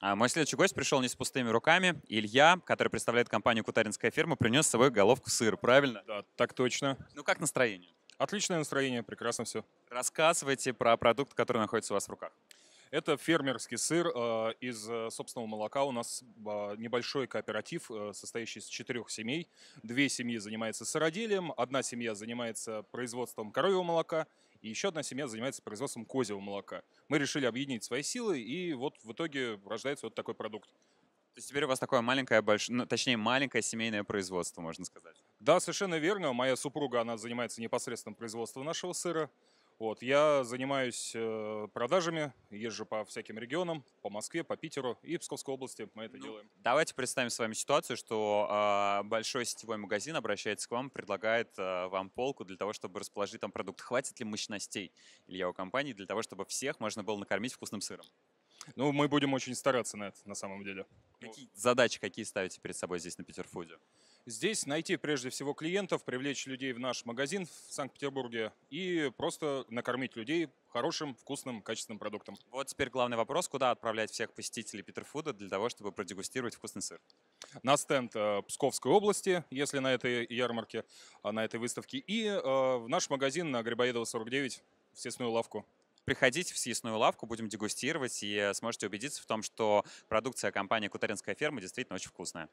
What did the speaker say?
А мой следующий гость пришел не с пустыми руками. Илья, который представляет компанию «Кутаринская ферма», принес с собой головку сыр, правильно? Да, так точно. Ну как настроение? Отличное настроение, прекрасно все. Рассказывайте про продукт, который находится у вас в руках. Это фермерский сыр э, из э, собственного молока. У нас а, небольшой кооператив, э, состоящий из четырех семей. Две семьи занимаются сыроделием, одна семья занимается производством коровьего молока, и еще одна семья занимается производством козьего молока. Мы решили объединить свои силы, и вот в итоге рождается вот такой продукт. То есть теперь у вас такое маленькое, больш... ну, точнее, маленькое семейное производство, можно сказать. Да, совершенно верно. Моя супруга, она занимается непосредственным производством нашего сыра. Вот, я занимаюсь э, продажами, езжу по всяким регионам, по Москве, по Питеру и Псковской области мы это ну, делаем. Давайте представим с вами ситуацию, что э, большой сетевой магазин обращается к вам, предлагает э, вам полку для того, чтобы расположить там продукт. Хватит ли мощностей Илья у компании для того, чтобы всех можно было накормить вкусным сыром? Ну, мы будем очень стараться на это, на самом деле. Какие задачи какие ставите перед собой здесь на Питерфуде? Здесь найти прежде всего клиентов, привлечь людей в наш магазин в Санкт-Петербурге и просто накормить людей хорошим, вкусным, качественным продуктом. Вот теперь главный вопрос, куда отправлять всех посетителей Питерфуда для того, чтобы продегустировать вкусный сыр? На стенд э, Псковской области, если на этой ярмарке, а, на этой выставке, и э, в наш магазин на Грибоедова 49, в съестную лавку приходите в съестную лавку, будем дегустировать и э, сможете убедиться в том, что продукция компании «Кутаринская ферма» действительно очень вкусная.